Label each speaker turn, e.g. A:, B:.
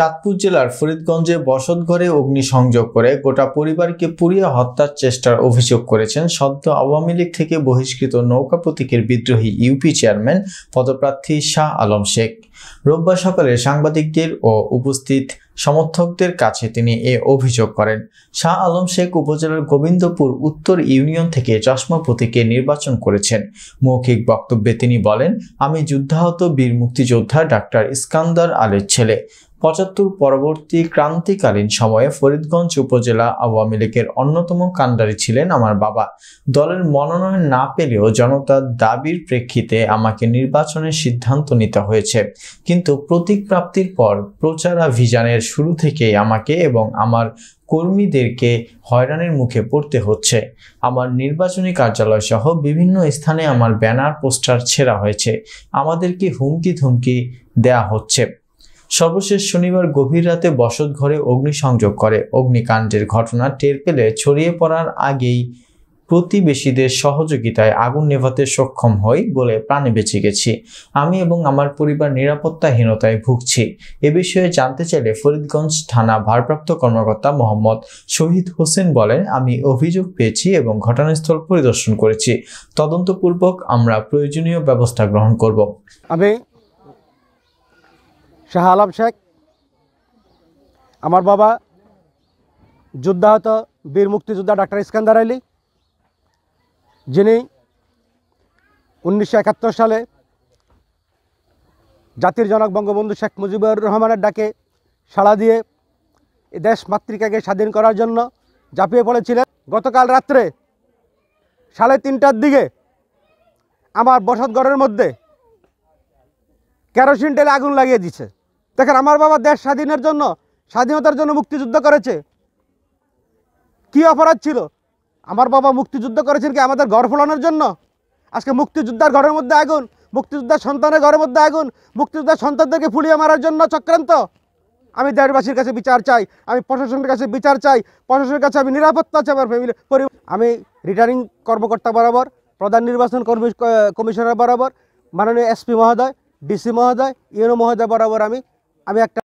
A: চাঁদপুর জেলার ফরিদগঞ্জে বসতঘরে অগ্নিসংযোগ করে গোটা পরিবারকে পুড়িয়ে হত্যার চেষ্টার অভিযোগ করেছেন সদ্য আওয়ামী লীগ থেকে বহিষ্কৃত নৌকা প্রতীকের বিদ্রোহী ইউপি চেয়ারম্যান পদপ্রার্থী শাহ আলম শেখ রোববার সকালে সাংবাদিকদের ও উপস্থিত সমর্থকদের কাছে তিনি এ অভিযোগ করেন শাহ আলম শেখ উপজেলার গোবিন্দপুর উত্তর ইউনিয়ন থেকে চশমা প্রতীকে নির্বাচন করেছেন মৌখিক বক্তব্যে তিনি বলেন আমি যুদ্ধাহত বীর মুক্তিযোদ্ধা ডাক্তার ইস্কান্দার আলের ছেলে পঁচাত্তর পরবর্তী ক্রান্তিকালীন সময়ে ফরিদগঞ্জ উপজেলা আওয়ামী লীগের অন্যতম কাণ্ডারি ছিলেন আমার বাবা দলের মনোনয়ন না পেলেও জনতার দাবির প্রেক্ষিতে আমাকে নির্বাচনের সিদ্ধান্ত নিতে হয়েছে কিন্তু প্রতীক প্রাপ্তির পর প্রচারাভিযানের শুরু থেকেই আমাকে এবং আমার কর্মীদেরকে হয়রানির মুখে পড়তে হচ্ছে আমার নির্বাচনী কার্যালয় সহ বিভিন্ন স্থানে আমার ব্যানার পোস্টার ছেঁড়া হয়েছে আমাদেরকে হুমকি ধুমকি দেয়া হচ্ছে সর্বশেষ শনিবার গভীর রাতে বসত ঘরে অগ্নিসংযোগ করে অগ্নিকাণ্ডের ঘটনা টের পেলে ছড়িয়ে পড়ার আগেই প্রতিবেশীদের সহযোগিতায় আগুন নেভাতে সক্ষম হই বলে প্রাণে বেঁচে গেছি আমি এবং আমার পরিবার নিরাপত্তাহীনতায় ভুগছি এ বিষয়ে জানতে চাইলে ফরিদগঞ্জ থানা ভারপ্রাপ্ত কর্মকর্তা মোহাম্মদ শহীদ হোসেন বলেন আমি অভিযোগ পেয়েছি এবং ঘটনাস্থল পরিদর্শন করেছি তদন্তপূর্বক আমরা প্রয়োজনীয় ব্যবস্থা গ্রহণ করব
B: আমি শাহ আলম শেখ আমার বাবা যুদ্ধাহত বীর মুক্তিযোদ্ধা ডাক্তার ইস্কান্দার আলী যিনি উনিশশো সালে জাতির জনক বঙ্গবন্ধু শেখ মুজিবুর রহমানের ডাকে সাড়া দিয়ে দেশ মাতৃকাকে স্বাধীন করার জন্য ঝাঁপিয়ে পড়েছিলেন গতকাল রাত্রে সাড়ে তিনটার দিকে আমার বসতঘরের মধ্যে কেরোসিন তেলে আগুন লাগিয়ে দিছে দেখেন আমার বাবা দেশ স্বাধীনের জন্য স্বাধীনতার জন্য মুক্তিযুদ্ধ করেছে কি অপরাধ ছিল আমার বাবা মুক্তিযুদ্ধ করেছেন কি আমাদের ঘর ফোলানোর জন্য আজকে মুক্তিযোদ্ধার ঘরের মধ্যে আগুন মুক্তিযোদ্ধার সন্তানের ঘরের মধ্যে আগুন মুক্তিযোদ্ধার সন্তানদেরকে ফুলিয়ে মারার জন্য চক্রান্ত আমি দেশবাসীর কাছে বিচার চাই আমি প্রশাসনের কাছে বিচার চাই প্রশাসনের কাছে আমি নিরাপত্তা চাই আমার ফ্যামিলি পরিবার আমি রিটার্নিং কর্মকর্তা বরাবর প্রধান নির্বাচন কমিশনার বরাবর মাননীয় এসপি মহোদয় ডিসি মহোদয় ইউনো e মহোদয় বরাবর আমি A ver acá.